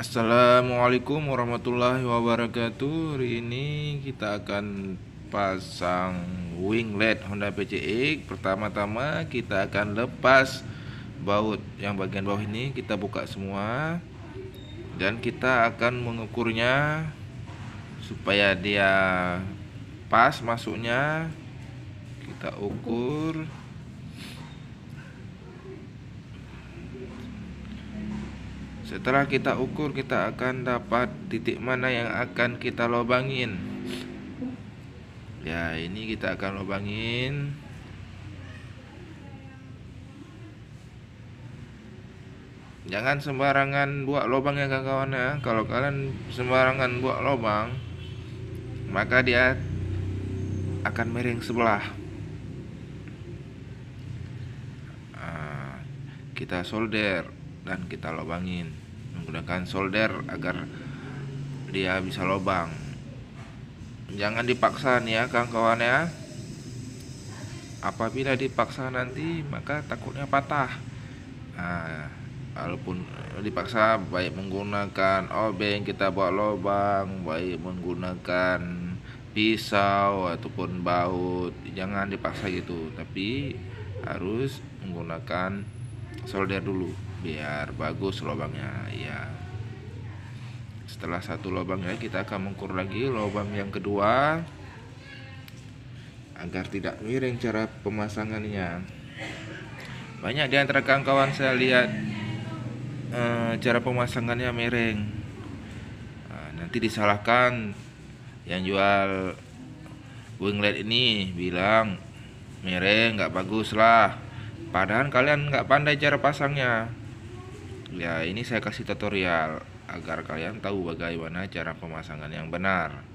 Assalamualaikum warahmatullahi wabarakatuh Hari ini kita akan pasang winglet Honda PCX Pertama-tama kita akan lepas baut yang bagian bawah ini kita buka semua Dan kita akan mengukurnya Supaya dia pas masuknya Kita ukur Setelah kita ukur, kita akan dapat titik mana yang akan kita lobangin. Ya, ini kita akan lobangin. Jangan sembarangan buat lubang ya kawan-kawan ya. Kalau kalian sembarangan buat lubang, maka dia akan miring sebelah. Ah, kita solder dan kita lobangin menggunakan solder agar dia bisa lobang jangan dipaksa nih ya kawan kawan ya apabila dipaksa nanti maka takutnya patah nah, walaupun dipaksa baik menggunakan obeng kita buat lobang baik menggunakan pisau ataupun baut jangan dipaksa gitu tapi harus menggunakan solder dulu biar bagus lubangnya ya setelah satu lubangnya kita akan mengukur lagi lubang yang kedua agar tidak miring cara pemasangannya banyak di antara kawan-kawan saya lihat e, cara pemasangannya miring e, nanti disalahkan yang jual winglet ini bilang miring nggak bagus lah padahal kalian nggak pandai cara pasangnya ya ini saya kasih tutorial agar kalian tahu bagaimana cara pemasangan yang benar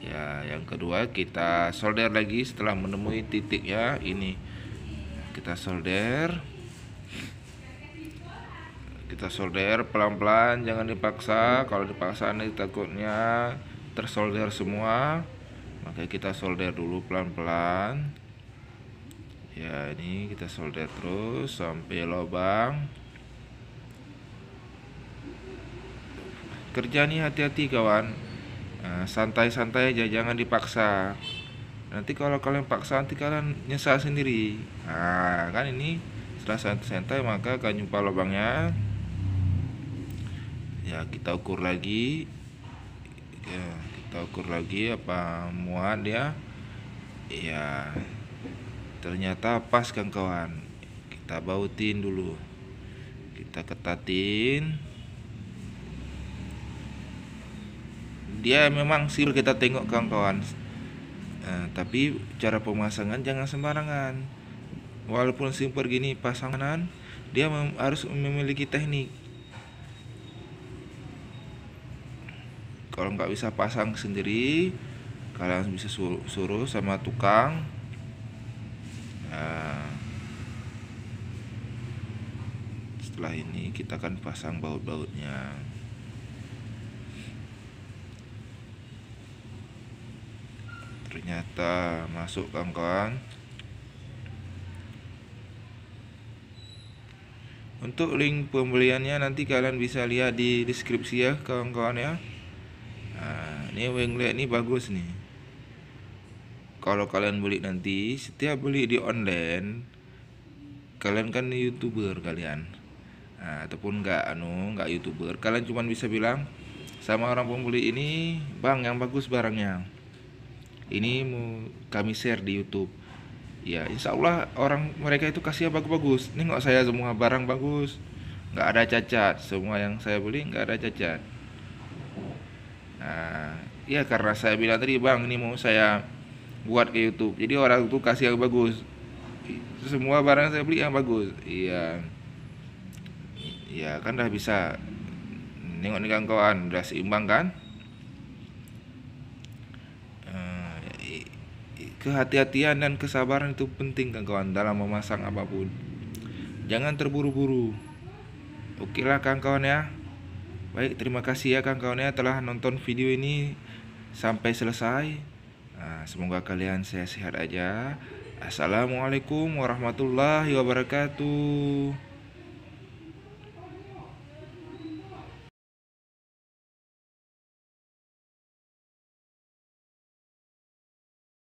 ya yang kedua kita solder lagi setelah menemui titik ya ini kita solder kita solder pelan-pelan jangan dipaksa kalau dipaksa nanti takutnya tersolder semua maka kita solder dulu pelan-pelan ya ini kita solder terus sampai lubang kerja nih hati-hati kawan eh, santai-santai nah, aja jangan dipaksa nanti kalau kalian paksa nanti kalian nyesal sendiri nah kan ini setelah santai-santai maka akan jumpa lubangnya ya kita ukur lagi ya kita ukur lagi apa muat ya ya ternyata pas kan kawan kita bautin dulu kita ketatin dia memang sil kita tengok kawan-kawan nah, tapi cara pemasangan jangan sembarangan walaupun simple gini pasanganan dia mem harus memiliki teknik kalau nggak bisa pasang sendiri kalian bisa suruh, suruh sama tukang nah, setelah ini kita akan pasang baut-bautnya ternyata masuk kawan-kawan untuk link pembeliannya nanti kalian bisa lihat di deskripsi ya kawan-kawan ya nah, ini winglet ini bagus nih kalau kalian beli nanti setiap beli di online kalian kan youtuber kalian nah, ataupun enggak anu enggak youtuber kalian cuma bisa bilang sama orang pembeli ini bang yang bagus barangnya ini mau kami share di YouTube ya insya Allah orang mereka itu kasih bagus-bagus nengok saya semua barang bagus nggak ada cacat semua yang saya beli nggak ada cacat nah ya karena saya bilang tadi bang ini mau saya buat ke YouTube jadi orang itu kasih yang bagus semua barang saya beli yang bagus iya iya kan dah bisa nengok nih kawan udah seimbang kan Kehati-hatian dan kesabaran itu penting kawan dalam memasang apapun. Jangan terburu-buru. Oke lah kawan-kawan ya. Baik, terima kasih ya kawan-kawan ya telah nonton video ini sampai selesai. Nah, semoga kalian sehat-sehat aja. Assalamualaikum warahmatullahi wabarakatuh.